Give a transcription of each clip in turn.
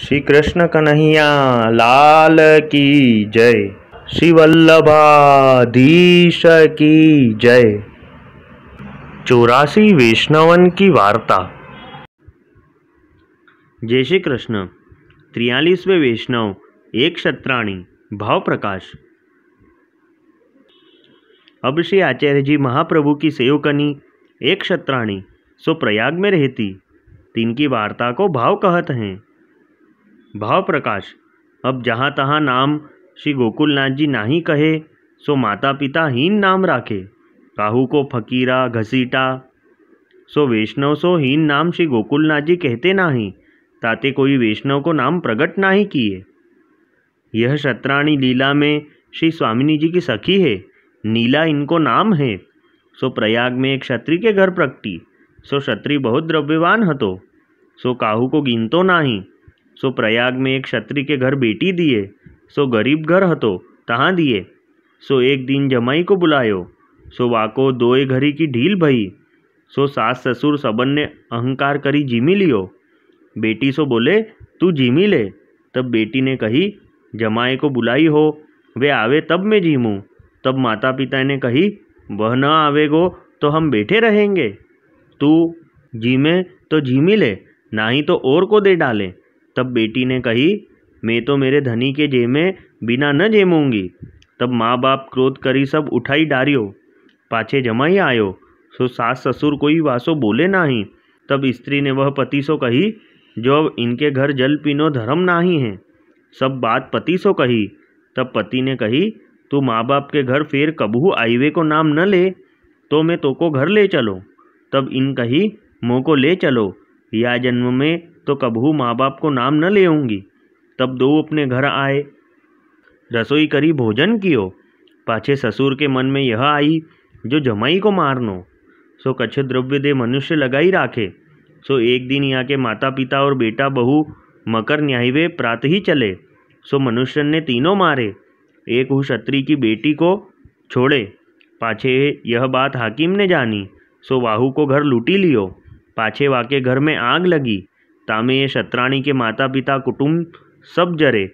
श्री कृष्ण कन्हैया लाल की जय श्री वल्लभाधीश की जय चौरासी वैष्णवन की वार्ता जय श्री कृष्ण त्रियालीसवें वैष्णव एक शत्राणी भाव प्रकाश अब श्री आचार्य जी महाप्रभु की सेवकनी एक शत्राणी सो प्रयाग में रहती तीन की वार्ता को भाव कहत हैं भाव प्रकाश अब जहाँ तहाँ नाम श्री गोकुलनाथ जी નાહી कहे सो माता पिता हीन नाम राखे काहू को फकीरा घसीटा सो वैष्णव सो हीन नाम श्री गोकुलनाथ जी कहते नाहीं ताते कोई वैष्णव को नाम प्रकट नहीं किए यह शत्राणी लीला में श्री स्वामिनी जी की सखी है नीला इनको नाम है सो प्रयाग में एक क्षत्रि के घर प्रकटी सो क्षत्रि बहुत द्रव्यवान हतो सो काहू को गिनतो नहीं सो प्रयाग में एक क्षत्रिय के घर बेटी दिए सो गरीब घर हतो तहाँ दिए सो एक दिन जमाई को बुलायो सो वाको दोए घरी की ढील भई सो सास ससुर सबन ने अहंकार करी जीमी लियो बेटी सो बोले तू जीमी ले तब बेटी ने कही जमाई को बुलाई हो वे आवे तब मैं जीमूँ तब माता पिता ने कही वह न आवेगो तो हम बैठे रहेंगे तू जीमे तो जीमी ले ना ही तो और को दे डाले तब बेटी ने कही मैं तो मेरे धनी के जेमे बिना न जेमूंगी तब माँ बाप क्रोध करी सब उठाई डारियो पाछे जमा ही आयो सो सास ससुर कोई वासो बोले नाहीं तब स्त्री ने वह पति सो कही जो अब इनके घर जल पीनो धर्म ही है सब बात पति सो कही तब पति ने कही तू माँ बाप के घर फिर कबू आईवे को नाम न ले तो मैं तो को घर ले चलो तब इन कही मोह को ले चलो या जन्म में तो कबहू माँ बाप को नाम न ले आऊँगी तब दो अपने घर आए रसोई करी भोजन कियो पाछे ससुर के मन में यह आई जो जमाई को मारनो सो कच्छ द्रव्य दे मनुष्य लगाई राखे सो एक दिन यहाँ के माता पिता और बेटा बहू मकर न्यायवे प्रात ही चले सो मनुष्य ने तीनों मारे एक हु क्षत्री की बेटी को छोड़े पाछे यह बात हाकिम ने जानी सो वाहू को घर लूटी लियो पाछे वाके घर में आग लगी शत्राणी के माता पिता कुटुम्ब सब जरे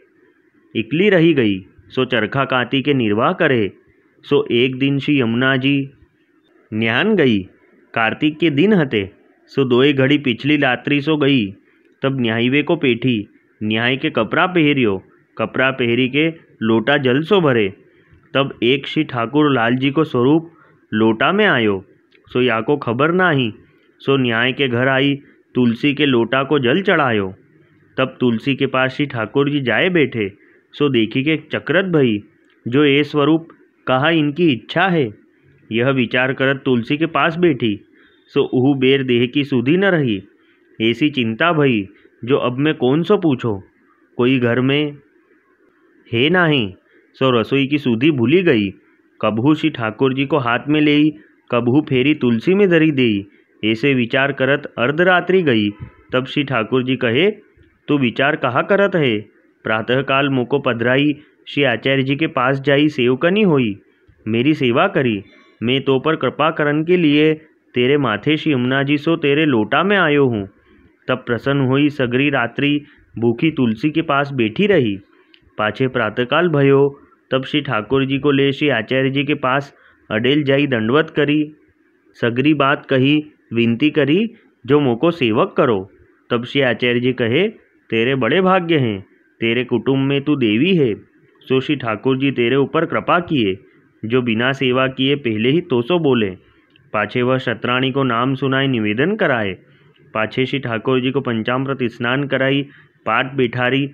इकली रही गई सो चरखा काती के निर्वाह करे सो एक दिन श्री यमुना जी न्यान गई कार्तिक के दिन हते सो दोए घड़ी पिछली रात्रि सो गई तब न्यायवे को पेठी न्याय के कपड़ा पहरियो कपड़ा पहरी के लोटा जल सो भरे तब एक श्री ठाकुर लाल जी को स्वरूप लोटा में आयो सो या को खबर ना ही सो न्याय के घर आई तुलसी के लोटा को जल चढ़ायो तब तुलसी के पास श्री ठाकुर जी जाए बैठे सो देखी के चक्रत भई जो ये स्वरूप कहा इनकी इच्छा है यह विचार करत तुलसी के पास बैठी सो ऊ बेर देह की सुधी न रही ऐसी चिंता भई जो अब मैं कौन सो पूछो कोई घर में है ही सो रसोई की सुधी भूली गई कबहू श्री ठाकुर जी को हाथ में ले कबहू फेरी तुलसी में धरी दी ऐसे विचार करत अर्धरात्रि गई तब श्री ठाकुर जी कहे तू विचार कहाँ करत है प्रातःकाल मुको पधराई श्री आचार्य जी के पास जाई सेवकनी होई मेरी सेवा करी मैं तो पर कृपा करण के लिए तेरे माथे श्री यमुना जी सो तेरे लोटा में आयो हूँ तब प्रसन्न हुई सगरी रात्रि भूखी तुलसी के पास बैठी रही पाछे प्रातःकाल भयो तब श्री ठाकुर जी को ले श्री आचार्य जी के पास अडेल जाई दंडवत करी सगरी बात कही विनती करी जो मोको सेवक करो तब श्री आचार्य जी कहे तेरे बड़े भाग्य हैं तेरे कुटुंब में तू देवी है सो श्री ठाकुर जी तेरे ऊपर कृपा किए जो बिना सेवा किए पहले ही तोसो बोले पाछे वह शत्राणी को नाम सुनाए निवेदन कराए पाछे श्री ठाकुर जी को पंचामृत स्नान कराई पाठ बिठारी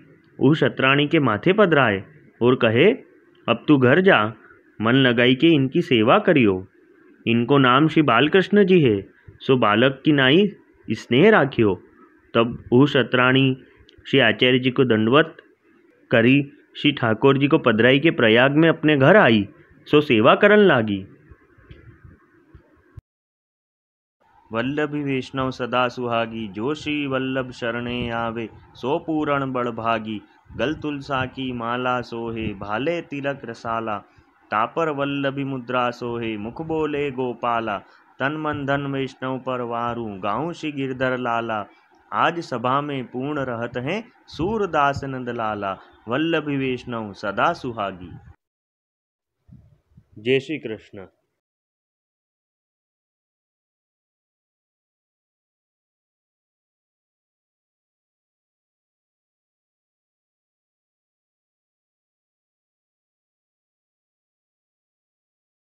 उस शत्राणी के माथे पधराए और कहे अब तू घर जा मन लगाई के इनकी सेवा करियो इनको नाम श्री बालकृष्ण जी है सो बालक की नाई स्नेह राखियो तब वह शत्राणी श्री आचार्य जी को दंडवत करी श्री ठाकुर जी को पधराई के प्रयाग में अपने घर आई सो सेवा करन लागी वल्लभ वैष्णव सदा सुहागी जो श्री वल्लभ शरणे आवे सो पूरण बड़ भागी गल तुलसा की माला सोहे भाले तिलक रसाला तापर वल्लभी मुद्रा सोहे मुख बोले गोपाला तन मन धन वैष्णव पर वारू गाँव श्री गिरधर लाला आज सभा में पूर्ण रहत हैं सूरदास नंद लाला वल्लभी वैष्णव सदा सुहागी जय श्री कृष्ण